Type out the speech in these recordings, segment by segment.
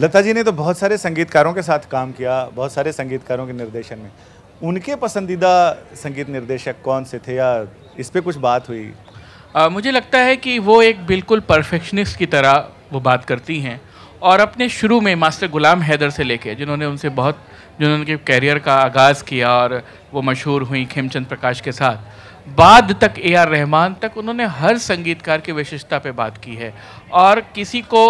लता जी ने तो बहुत सारे संगीतकारों के साथ काम किया बहुत सारे संगीतकारों के निर्देशन में उनके पसंदीदा संगीत निर्देशक कौन से थे या इस पर कुछ बात हुई आ, मुझे लगता है कि वो एक बिल्कुल परफेक्शनिस्ट की तरह वो बात करती हैं और अपने शुरू में मास्टर गुलाम हैदर से लेके जिन्होंने उनसे बहुत जिन्होंने उनके कैरियर का आगाज़ किया और वो मशहूर हुई खेमचंद प्रकाश के साथ बाद तक ए आर रहमान तक उन्होंने हर संगीतकार की विशेषता पे बात की है और किसी को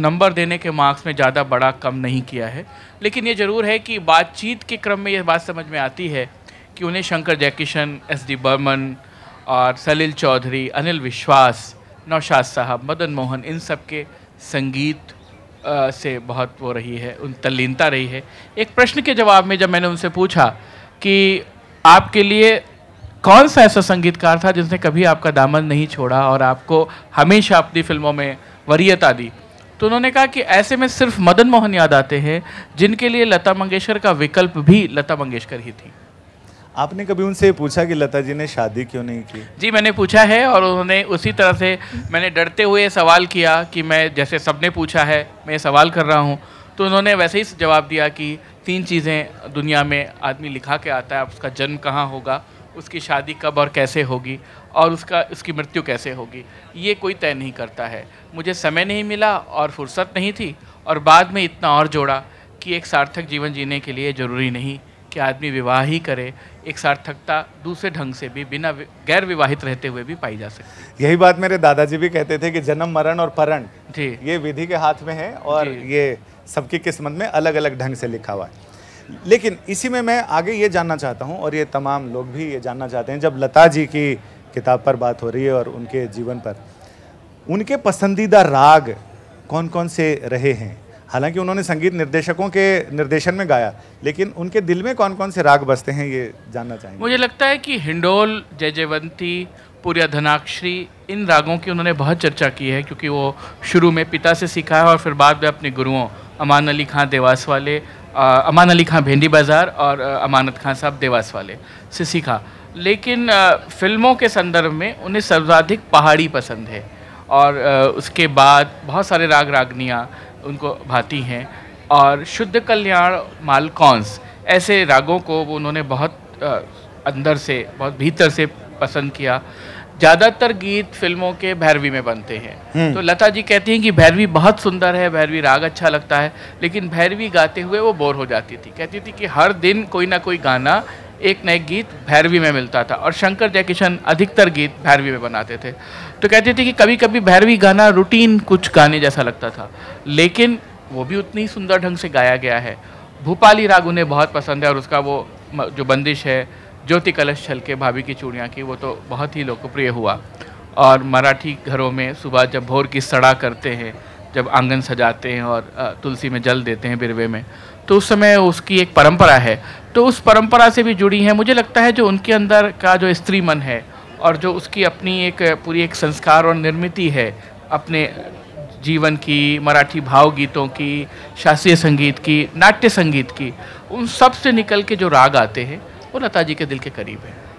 नंबर देने के मार्क्स में ज़्यादा बड़ा कम नहीं किया है लेकिन ये ज़रूर है कि बातचीत के क्रम में ये बात समझ में आती है कि उन्हें शंकर जयकिशन एस डी बर्मन और सलील चौधरी अनिल विश्वास नौशाद साहब मदन मोहन इन सब के संगीत से बहुत वो रही है उन तल्लीनता रही है एक प्रश्न के जवाब में जब मैंने उनसे पूछा कि आपके लिए कौन सा ऐसा संगीतकार था जिसने कभी आपका दामन नहीं छोड़ा और आपको हमेशा अपनी फिल्मों में वरीयता दी तो उन्होंने कहा कि ऐसे में सिर्फ मदन मोहन याद आते हैं जिनके लिए लता मंगेशकर का विकल्प भी लता मंगेशकर ही थी आपने कभी उनसे पूछा कि लता जी ने शादी क्यों नहीं की जी मैंने पूछा है और उन्होंने उसी तरह से मैंने डरते हुए सवाल किया कि मैं जैसे सबने पूछा है मैं सवाल कर रहा हूँ तो उन्होंने वैसे ही जवाब दिया कि तीन चीज़ें दुनिया में आदमी लिखा के आता है उसका जन्म कहाँ होगा उसकी शादी कब और कैसे होगी और उसका उसकी मृत्यु कैसे होगी ये कोई तय नहीं करता है मुझे समय नहीं मिला और फुर्सत नहीं थी और बाद में इतना और जोड़ा कि एक सार्थक जीवन जीने के लिए ज़रूरी नहीं कि आदमी विवाह ही करे एक सार्थकता दूसरे ढंग से भी बिना गैर विवाहित रहते हुए भी पाई जा सके यही बात मेरे दादाजी भी कहते थे कि जन्म मरण और परण जी ये विधि के हाथ में है और ये सबकी किस्मत में अलग अलग ढंग से लिखा हुआ है लेकिन इसी में मैं आगे ये जानना चाहता हूँ और ये तमाम लोग भी ये जानना चाहते हैं जब लता जी की किताब पर बात हो रही है और उनके जीवन पर उनके पसंदीदा राग कौन कौन से रहे हैं हालांकि उन्होंने संगीत निर्देशकों के निर्देशन में गाया लेकिन उनके दिल में कौन कौन से राग बसते हैं ये जानना चाहिए मुझे लगता है कि हिंडोल जय जयवंती पूर्या धनाक्षरी इन रागों की उन्होंने बहुत चर्चा की है क्योंकि वो शुरू में पिता से सीखा है और फिर बाद में अपने गुरुओं अमान अली खां देवास वाले आ, अमान अली खां भेंडी बाज़ार और आ, अमानत खां साहब देवास वाले से सीखा लेकिन आ, फिल्मों के संदर्भ में उन्हें सर्वाधिक पहाड़ी पसंद है और उसके बाद बहुत सारे राग रागनियाँ उनको भाती हैं और शुद्ध कल्याण मालकौंस ऐसे रागों को उन्होंने बहुत अंदर से बहुत भीतर से पसंद किया ज़्यादातर गीत फिल्मों के भैरवी में बनते हैं हम्म। तो लता जी कहती हैं कि भैरवी बहुत सुंदर है भैरवी राग अच्छा लगता है लेकिन भैरवी गाते हुए वो बोर हो जाती थी कहती थी कि हर दिन कोई ना कोई गाना एक न एक गीत भैरवी में मिलता था और शंकर जयकिशन अधिकतर गीत भैरवी में बनाते थे तो कहते थे कि कभी कभी भैरवी गाना रूटीन कुछ गाने जैसा लगता था लेकिन वो भी उतनी सुंदर ढंग से गाया गया है भूपाली राग उन्हें बहुत पसंद है और उसका वो जो बंदिश है ज्योति कलश छल के भाभी की चूड़ियाँ की वो तो बहुत ही लोकप्रिय हुआ और मराठी घरों में सुबह जब भोर की सड़ा करते हैं जब आंगन सजाते हैं और तुलसी में जल देते हैं बिरवे में तो उस समय उसकी एक परंपरा है तो उस परंपरा से भी जुड़ी हैं मुझे लगता है जो उनके अंदर का जो स्त्री मन है और जो उसकी अपनी एक पूरी एक संस्कार और निर्मिति है अपने जीवन की मराठी भावगीतों की शास्त्रीय संगीत की नाट्य संगीत की उन सब से निकल के जो राग आते हैं वो लता जी के दिल के करीब हैं